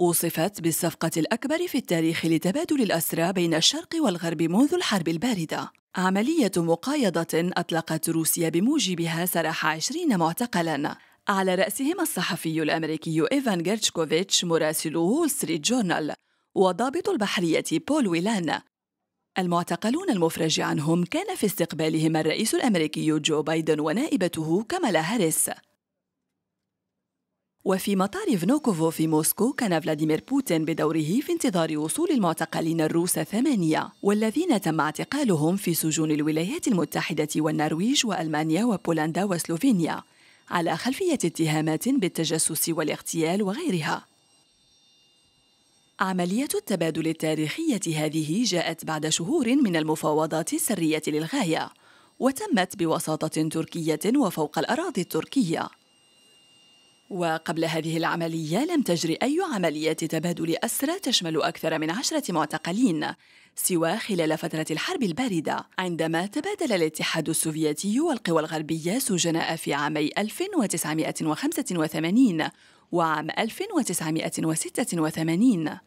وصفت بالصفقة الأكبر في التاريخ لتبادل الأسرى بين الشرق والغرب منذ الحرب الباردة عملية مقايضة أطلقت روسيا بموجبها سرح عشرين معتقلاً على رأسهم الصحفي الأمريكي إيفان جيرتشكوفيتش مراسل وول ستريت جورنال وضابط البحرية بول ويلان المعتقلون المفرج عنهم كان في استقبالهم الرئيس الأمريكي جو بايدن ونائبته كمالا هاريس وفي مطار فنوكوفو في موسكو كان فلاديمير بوتين بدوره في انتظار وصول المعتقلين الروس الثمانية والذين تم اعتقالهم في سجون الولايات المتحدة والنرويج وألمانيا وبولندا وسلوفينيا على خلفية اتهامات بالتجسس والاغتيال وغيرها عملية التبادل التاريخية هذه جاءت بعد شهور من المفاوضات السرية للغاية وتمت بوساطة تركية وفوق الأراضي التركية وقبل هذه العملية لم تجري أي عمليات تبادل أسرى تشمل أكثر من عشرة معتقلين سوى خلال فترة الحرب الباردة عندما تبادل الاتحاد السوفيتي والقوى الغربية سجناء في عامي 1985 وعام 1986